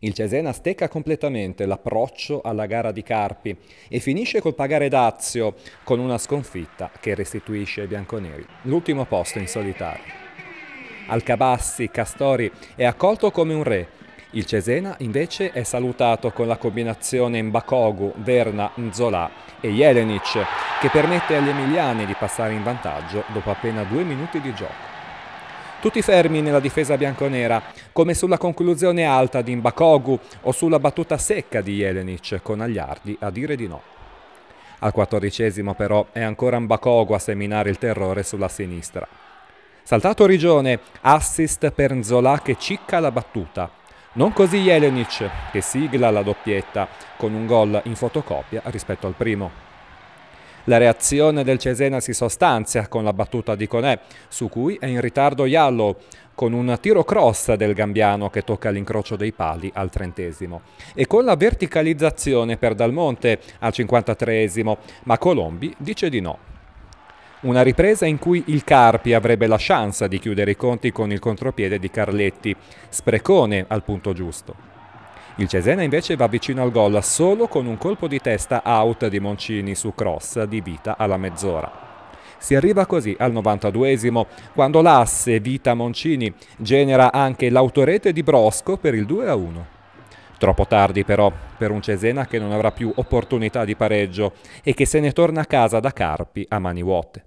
Il Cesena stecca completamente l'approccio alla gara di Carpi e finisce col pagare Dazio con una sconfitta che restituisce ai bianconeri l'ultimo posto in solitario. Alcabassi, Castori è accolto come un re. Il Cesena invece è salutato con la combinazione Mbakogu, Verna, Nzola e Jelenic che permette agli emiliani di passare in vantaggio dopo appena due minuti di gioco tutti fermi nella difesa bianconera, come sulla conclusione alta di Mbakogu o sulla battuta secca di Jelenic con Agliardi a dire di no. Al quattordicesimo però è ancora Mbakogu a seminare il terrore sulla sinistra. Saltato Rigione, assist per Nzola che cicca la battuta. Non così Jelenic, che sigla la doppietta, con un gol in fotocopia rispetto al primo. La reazione del Cesena si sostanzia con la battuta di Conè, su cui è in ritardo Iallo, con un tiro cross del Gambiano che tocca l'incrocio dei pali al trentesimo e con la verticalizzazione per Dalmonte al cinquantatreesimo, ma Colombi dice di no. Una ripresa in cui il Carpi avrebbe la chance di chiudere i conti con il contropiede di Carletti, sprecone al punto giusto. Il Cesena invece va vicino al gol solo con un colpo di testa out di Moncini su cross di Vita alla mezz'ora. Si arriva così al 92esimo, quando l'asse Vita Moncini genera anche l'autorete di Brosco per il 2-1. Troppo tardi però per un Cesena che non avrà più opportunità di pareggio e che se ne torna a casa da Carpi a mani vuote.